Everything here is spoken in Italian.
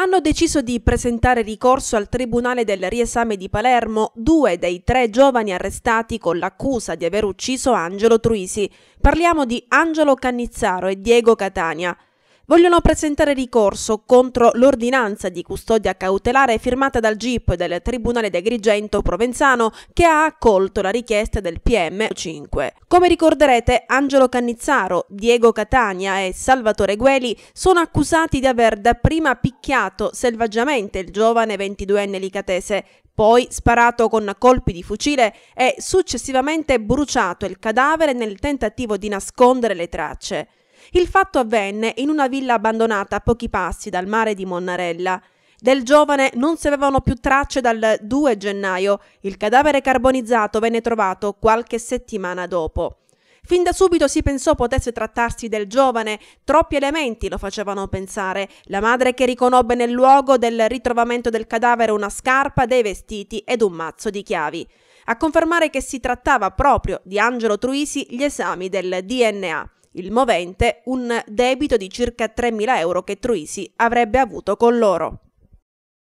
hanno deciso di presentare ricorso al Tribunale del Riesame di Palermo due dei tre giovani arrestati con l'accusa di aver ucciso Angelo Truisi. Parliamo di Angelo Cannizzaro e Diego Catania vogliono presentare ricorso contro l'ordinanza di custodia cautelare firmata dal GIP del Tribunale di Agrigento Provenzano che ha accolto la richiesta del PM5. Come ricorderete, Angelo Cannizzaro, Diego Catania e Salvatore Gueli sono accusati di aver dapprima picchiato selvaggiamente il giovane 22enne licatese, poi sparato con colpi di fucile e successivamente bruciato il cadavere nel tentativo di nascondere le tracce. Il fatto avvenne in una villa abbandonata a pochi passi dal mare di Monnarella. Del giovane non si avevano più tracce dal 2 gennaio, il cadavere carbonizzato venne trovato qualche settimana dopo. Fin da subito si pensò potesse trattarsi del giovane, troppi elementi lo facevano pensare, la madre che riconobbe nel luogo del ritrovamento del cadavere una scarpa, dei vestiti ed un mazzo di chiavi. A confermare che si trattava proprio di Angelo Truisi gli esami del DNA il movente un debito di circa 3.000 euro che Truisi avrebbe avuto con loro.